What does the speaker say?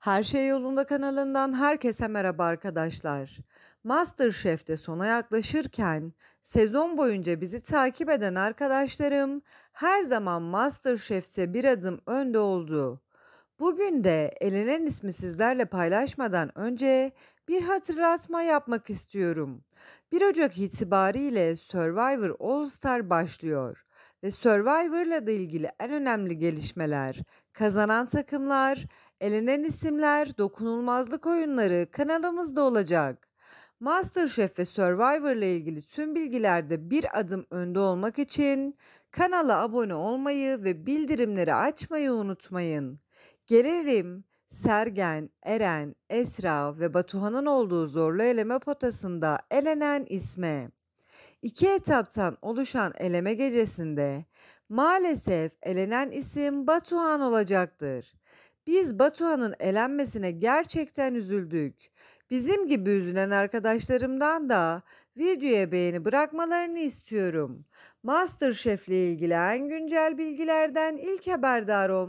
Her Şey Yolunda kanalından herkese merhaba arkadaşlar. MasterChef'te sona yaklaşırken sezon boyunca bizi takip eden arkadaşlarım her zaman MasterChef'te bir adım önde oldu. Bugün de elenen ismi sizlerle paylaşmadan önce bir hatırlatma yapmak istiyorum. 1 Ocak itibariyle Survivor All Star başlıyor ve Survivor'la da ilgili en önemli gelişmeler, kazanan takımlar, elenen isimler, dokunulmazlık oyunları kanalımızda olacak. MasterChef ve Survivor ile ilgili tüm bilgilerde bir adım önde olmak için kanala abone olmayı ve bildirimleri açmayı unutmayın. Gelelim Sergen, Eren, Esra ve Batuhan'ın olduğu zorlu eleme potasında elenen isme. İki etaptan oluşan eleme gecesinde maalesef elenen isim Batuhan olacaktır. Biz Batuhan'ın elenmesine gerçekten üzüldük. Bizim gibi üzülen arkadaşlarımdan da videoya beğeni bırakmalarını istiyorum. Masterchef ile en güncel bilgilerden ilk haberdar olmalı.